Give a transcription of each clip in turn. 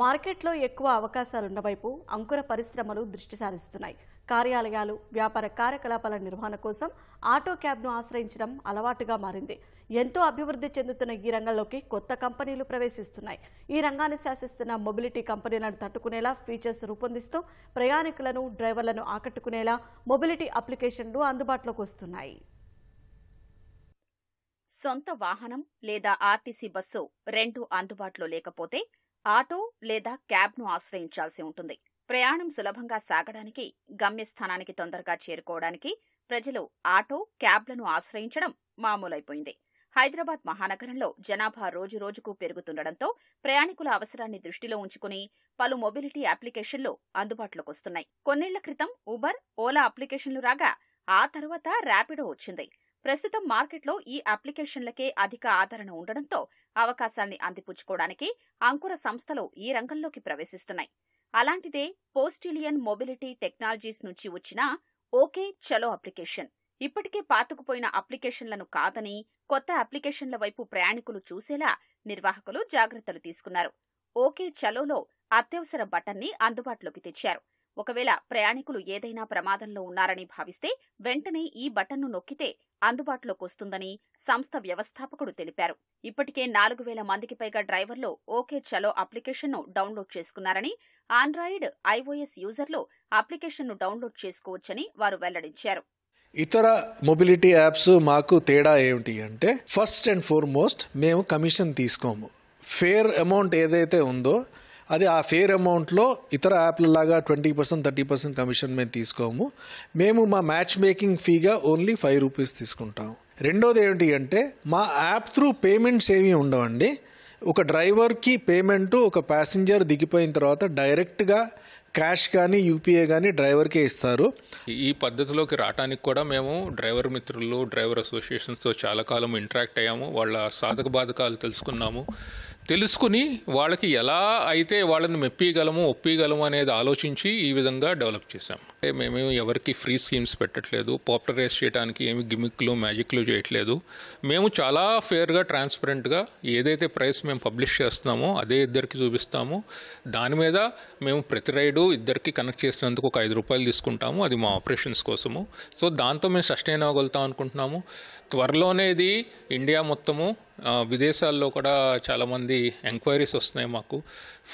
మార్కెట్లో ఎక్కువ అవకాశాలు ఉన్నవైపు అంకుర పరిశ్రమలు దృష్టి సారిస్తున్నాయి కార్యాలయాలు వ్యాపార కార్యకలాపాల నిర్వహణ కోసం ఆటో క్యాబ్ను ఆశ్రయించడం అలవాటుగా మారింది ఎంతో అభివృద్ధి చెందుతున్న ఈ రంగంలోకి కొత్త కంపెనీలు ప్రవేశిస్తున్నాయి ఈ రంగాన్ని శాసిస్తున్న మొబిలిటీ కంపెనీలను తట్టుకునేలా ఫీచర్స్ రూపొందిస్తూ ప్రయాణికులను డ్రైవర్లను ఆకట్టుకునేలా మొబిలిటీ అప్లికేషన్లు అందుబాటులోకి వస్తున్నాయి సొంత వాహనం లేదా ఆర్టీసీ బస్సు రెండు అందుబాటులో లేకపోతే ఆటో లేదా క్యాబ్ను ఆశ్రయించాల్సి ఉంటుంది ప్రయాణం సులభంగా సాగడానికి గమ్యస్థానానికి తొందరగా చేరుకోవడానికి ప్రజలు ఆటో క్యాబ్లను ఆశ్రయించడం మామూలైపోయింది హైదరాబాద్ మహానగరంలో జనాభా రోజురోజుకు పెరుగుతుండటంతో ప్రయాణికుల అవసరాన్ని దృష్టిలో ఉంచుకుని పలు మొబిలిటీ అప్లికేషన్లు అందుబాటులోకి వస్తున్నాయి కొన్నేళ్ల క్రితం ఉబర్ ఓలా అప్లికేషన్లు రాగా ఆ తర్వాత ర్యాపిడో వచ్చింది ప్రస్తుతం మార్కెట్లో ఈ అప్లికేషన్లకే అధిక ఆదరణ ఉండడంతో అవకాశాల్ని అందిపుచ్చుకోవడానికి అంకుర సంస్థలు ఈ రంగంలోకి ప్రవేశిస్తున్నాయి అలాంటిదే పోస్టిలియన్ మొబిలిటీ టెక్నాలజీస్ నుంచి వచ్చిన ఓకే చలో అప్లికేషన్ ఇప్పటికే పాతుకుపోయిన అప్లికేషన్లను కాదని కొత్త అప్లికేషన్ల వైపు ప్రయాణికులు చూసేలా నిర్వాహకులు జాగ్రత్తలు తీసుకున్నారు ఓకే చలోలో అత్యవసర బటన్ని అందుబాటులోకి తెచ్చారు ఒకవేళ ప్రయాణికులు ఏదైనా ప్రమాదంలో ఉన్నారని భావిస్తే వెంటనే ఈ బటన్ను నొక్కితే అందుబాటులోకి వస్తుందని సంస్థ వ్యవస్థాపకుడు తెలిపారు ఇప్పటికే నాలుగు వేల మందికి పైగా డ్రైవర్లు ఓకే చలో అప్లికేషన్ను డౌన్లోడ్ చేసుకున్నారని ఆండ్రాయిడ్ ఐఓఎస్ యూజర్లు అప్లికేషన్ను డౌన్లోడ్ చేసుకోవచ్చని వారు వెల్లడించారు ఇతర మొబిలిటీ యాప్స్ మాకు తేడా ఏమిటి అంటే ఫస్ట్ అండ్ ఫార్మోస్ట్ మేము కమిషన్ తీసుకోము ఫేర్ అమౌంట్ ఏదైతే ఉందో అది ఆ ఫేర్ అమౌంట్లో ఇతర యాప్ల లాగా twenty percent thirty percent commission మేము తీసుకోము మేము మా మ్యాచ్ మేకింగ్ ఫీగా ఓన్లీ ఫైవ్ రూపీస్ తీసుకుంటాము రెండోది ఏంటి అంటే మా యాప్ త్రూ పేమెంట్స్ ఏమీ ఉండవండి ఒక డ్రైవర్కి పేమెంటు ఒక ప్యాసింజర్ దిగిపోయిన తర్వాత డైరెక్ట్గా క్యాష్ కానీ యూపీఐ కానీ డ్రైవర్కే ఇస్తారు ఈ పద్ధతిలోకి రావడానికి కూడా మేము డ్రైవర్ మిత్రులు డ్రైవర్ అసోసియేషన్స్తో చాలా కాలం ఇంటరాక్ట్ అయ్యాము వాళ్ళ సాధక బాధకాలు తెలుసుకున్నాము తెలుసుకుని వాళ్ళకి ఎలా అయితే వాళ్ళని మెప్పిగలము ఒప్పిగలము అనేది ఆలోచించి ఈ విధంగా డెవలప్ చేశాం మేము ఎవరికి ఫ్రీ స్కీమ్స్ పెట్టట్లేదు పాపులరైజ్ చేయడానికి ఏమి గిమిక్లు మ్యాజిక్లు చేయట్లేదు మేము చాలా ఫేర్గా ట్రాన్స్పరెంట్గా ఏదైతే ప్రైస్ మేము పబ్లిష్ చేస్తున్నామో అదే ఇద్దరికి చూపిస్తాము దాని మీద మేము ప్రతి రైడు ఇద్దరికి కనెక్ట్ చేసినందుకు ఒక ఐదు రూపాయలు తీసుకుంటాము అది మా ఆపరేషన్స్ కోసము సో దాంతో మేము సస్టైన్ అవ్వగలుగుతాం అనుకుంటున్నాము త్వరలోనే ఇది ఇండియా మొత్తము విదేశాల్లో కూడా చాలామంది ఎంక్వైరీస్ వస్తున్నాయి మాకు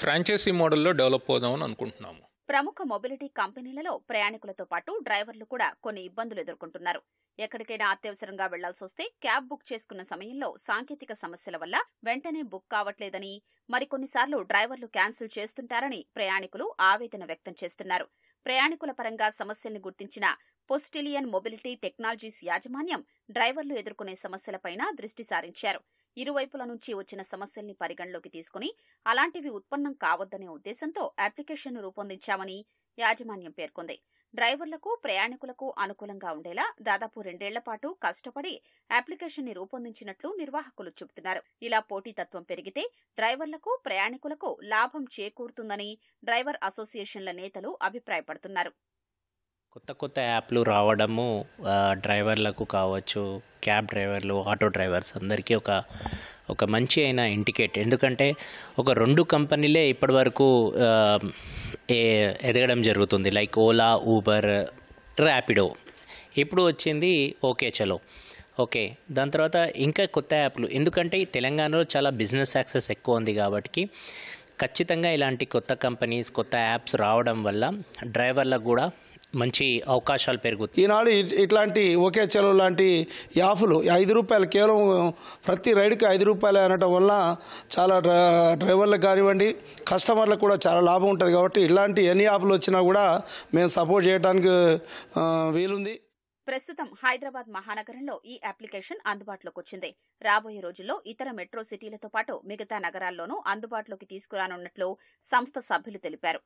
ఫ్రాంచైజీ మోడల్లో డెవలప్ అవుదామని అనుకుంటున్నాము ప్రముఖ మొబిలిటీ కంపెనీలలో ప్రయాణికులతో పాటు డ్రైవర్లు కూడా కొన్ని ఇబ్బందులు ఎదుర్కొంటున్నారు ఎక్కడికైనా అత్యవసరంగా వెళ్లాల్సి వస్తే క్యాబ్ బుక్ చేసుకున్న సమయంలో సాంకేతిక సమస్యల వల్ల వెంటనే బుక్ కావట్లేదని మరికొన్నిసార్లు డ్రైవర్లు క్యాన్సిల్ చేస్తుంటారని ప్రయాణికులు ఆవేదన వ్యక్తం చేస్తున్నారు ప్రయాణికుల పరంగా సమస్యల్ని గుర్తించిన పోస్టిలియన్ మొబిలిటీ టెక్నాలజీస్ యాజమాన్యం డ్రైవర్లు ఎదుర్కొనే సమస్యలపైన దృష్టి సారించారు ఇరువైపుల నుంచి వచ్చిన సమస్యల్ని పరిగణలోకి తీసుకుని అలాంటివి ఉత్పన్నం కావద్దనే ఉద్దేశంతో అప్లికేషన్ రూపొందించామని యాజమాన్యం పేర్కొంది డ్రైవర్లకు ప్రయాణికులకు అనుకూలంగా ఉండేలా దాదాపు రెండేళ్ల పాటు కష్టపడి అప్లికేషన్ ని రూపొందించినట్లు నిర్వాహకులు చెబుతున్నారు ఇలా పోటీతత్వం పెరిగితే డ్రైవర్లకు ప్రయాణికులకు లాభం చేకూరుతుందని డ్రైవర్ అసోసియేషన్ల నేతలు అభిప్రాయపడుతున్నారు కొత్త కొత్త యాప్లు రావడము డ్రైవర్లకు కావచ్చు క్యాబ్ డ్రైవర్లు ఆటో డ్రైవర్స్ అందరికీ ఒక ఒక మంచి అయిన ఇండికేట్ ఎందుకంటే ఒక రెండు కంపెనీలే ఇప్పటి వరకు ఎదగడం జరుగుతుంది లైక్ ఓలా ఊబర్ ర్యాపిడో ఇప్పుడు వచ్చింది ఓకే చలో ఓకే దాని తర్వాత ఇంకా కొత్త యాప్లు ఎందుకంటే తెలంగాణలో చాలా బిజినెస్ యాక్సెస్ ఎక్కువ ఉంది కాబట్టి ఖచ్చితంగా ఇలాంటి కొత్త కంపెనీస్ కొత్త యాప్స్ రావడం వల్ల డ్రైవర్లకు కూడా మంచి అవకాశాలు పెరుగుతాయి ఈనాడు ఇట్లాంటి ఒకే చెలవు లాంటి యాఫ్లు ఐదు రూపాయలు కేవలం ప్రతి రైడ్కి ఐదు రూపాయలు అనటం వల్ల చాలా డ్రైవర్లకు కానివ్వండి కస్టమర్లకు కూడా చాలా లాభం ఉంటుంది కాబట్టి ఇలాంటి ఎన్ని యాప్లు వచ్చినా కూడా మేము సపోర్ట్ చేయడానికి వీలుంది ప్రస్తుతం హైదరాబాద్ మహానగరంలో ఈ అప్లికేషన్ అందుబాటులోకి వచ్చింది రాబోయే రోజుల్లో ఇతర మెట్రో సిటీలతో పాటు మిగతా నగరాల్లోనూ అందుబాటులోకి తీసుకురానున్నట్లు సంస్థ సభ్యులు తెలిపారు